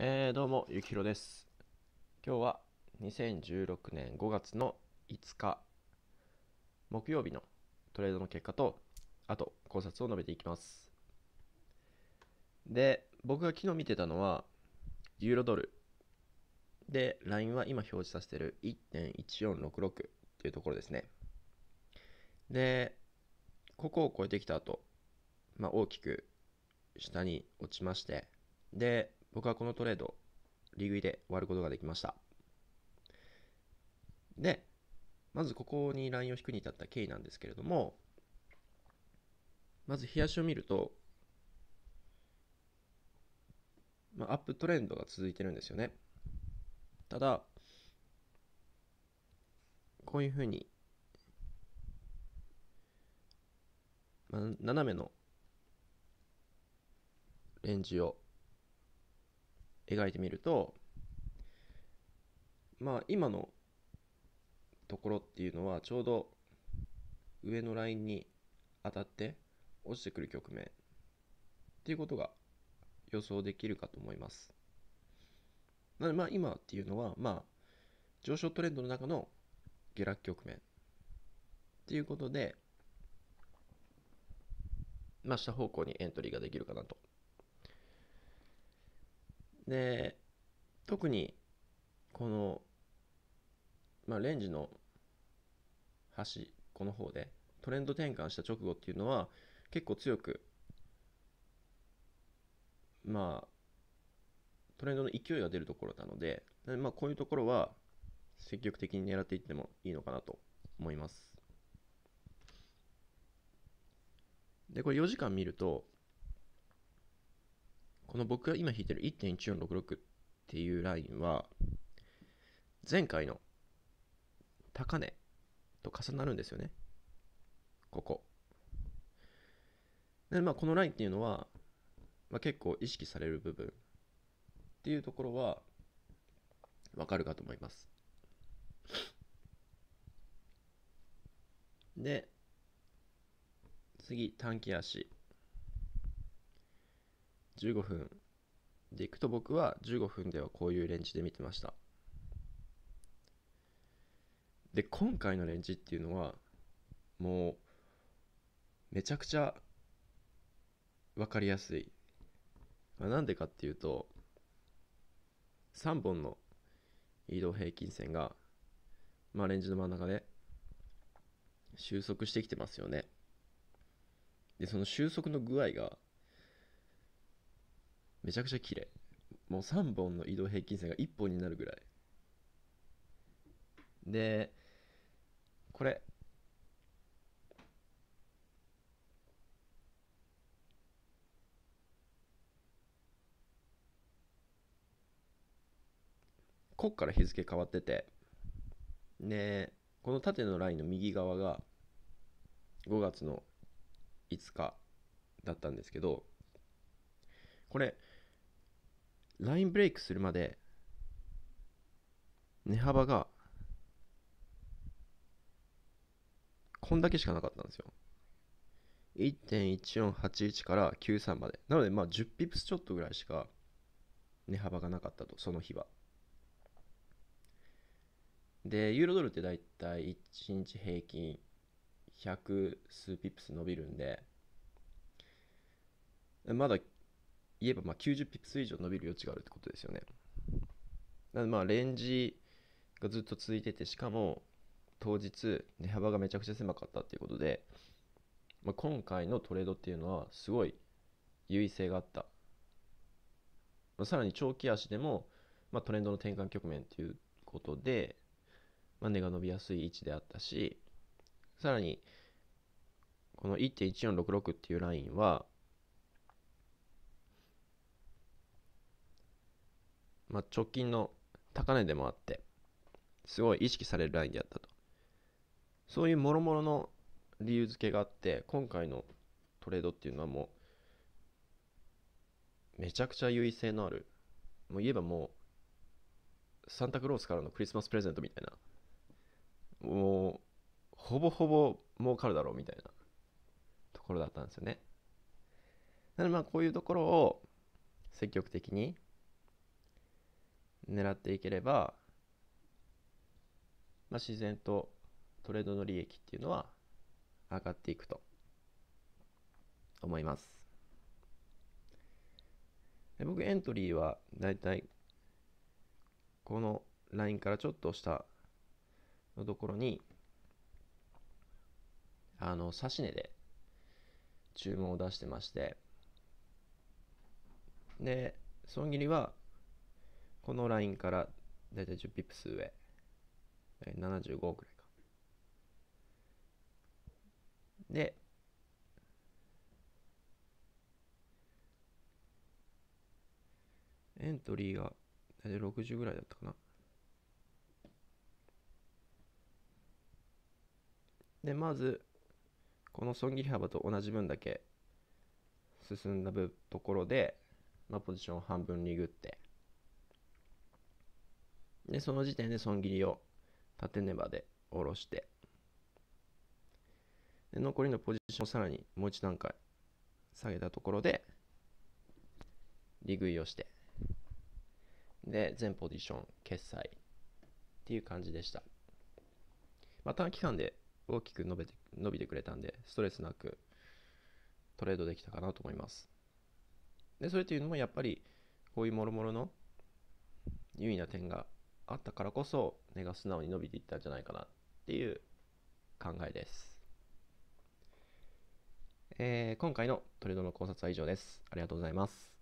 えー、どうも、ゆきひろです。今日は2016年5月の5日、木曜日のトレードの結果と、あと考察を述べていきます。で、僕が昨日見てたのは、ユーロドル。で、LINE は今表示させてる1.1466っていうところですね。で、ここを超えてきた後、まあ、大きく下に落ちまして、で、僕はこのトレード、利食いで終わることができました。で、まずここにラインを引くに至った経緯なんですけれども、まず冷やしを見ると、まあ、アップトレンドが続いてるんですよね。ただ、こういうふうに、まあ、斜めのレンジを描いてみるとまあ今のところっていうのはちょうど上のラインに当たって落ちてくる局面っていうことが予想できるかと思います。なのでまあ今っていうのはまあ上昇トレンドの中の下落局面っていうことでまあ下方向にエントリーができるかなとで特にこの、まあ、レンジの端この方でトレンド転換した直後っていうのは結構強くまあトレンドの勢いが出るところなので、まあ、こういうところは積極的に狙っていってもいいのかなと思います。で、これ4時間見ると、この僕が今弾いてる1.1466っていうラインは前回の高値と重なるんですよねここでまあこのラインっていうのは、まあ、結構意識される部分っていうところはわかるかと思いますで次短期足15分でいくと僕は15分ではこういうレンジで見てましたで今回のレンジっていうのはもうめちゃくちゃ分かりやすい、まあ、なんでかっていうと3本の移動平均線が、まあ、レンジの真ん中で収束してきてますよねでその収束の具合がめちゃくちゃ綺麗もう3本の移動平均線が1本になるぐらいでこれこっから日付変わっててでこの縦のラインの右側が5月の5日だったんですけどこれラインブレイクするまで値幅がこんだけしかなかったんですよ。1.1481から93まで。なので、まあ10ピプスちょっとぐらいしか値幅がなかったと、その日は。で、ユーロドルってだいたい1日平均100数ピップス伸びるんで、まだ言えばまあ90ピプス以上伸びる余地があるってことですよね。なのでまあレンジがずっと続いててしかも当日値幅がめちゃくちゃ狭かったっていうことで、まあ、今回のトレードっていうのはすごい優位性があった、まあ、さらに長期足でも、まあ、トレンドの転換局面ということで、まあ、値が伸びやすい位置であったしさらにこの1.1466っていうラインはまあ、直近の高値でもあってすごい意識されるラインであったとそういうもろもろの理由付けがあって今回のトレードっていうのはもうめちゃくちゃ優位性のあるもう言えばもうサンタクロースからのクリスマスプレゼントみたいなもうほぼほぼ儲かるだろうみたいなところだったんですよねなのでまあこういうところを積極的に狙っていければ、まあ、自然とトレードの利益っていうのは上がっていくと思います。で僕エントリーはだいたいこのラインからちょっと下のところにあの指値で注文を出してましてで損切りはこのラインからだいたい10ピップス上75くらいかでエントリーが大体60ぐらいだったかなでまずこの損切り幅と同じ分だけ進んだところで、まあ、ポジションを半分にぐってで、その時点で損切りを縦ネバで下ろして、で残りのポジションをさらにもう一段階下げたところで、利食いをして、で、全ポジション決済っていう感じでした。まあ、短期間で大きく伸びて伸びてくれたんで、ストレスなくトレードできたかなと思います。で、それというのもやっぱり、こういうもろもろの優位な点があったからこそ根が素直に伸びていったんじゃないかなっていう考えです、えー、今回のトレードの考察は以上ですありがとうございます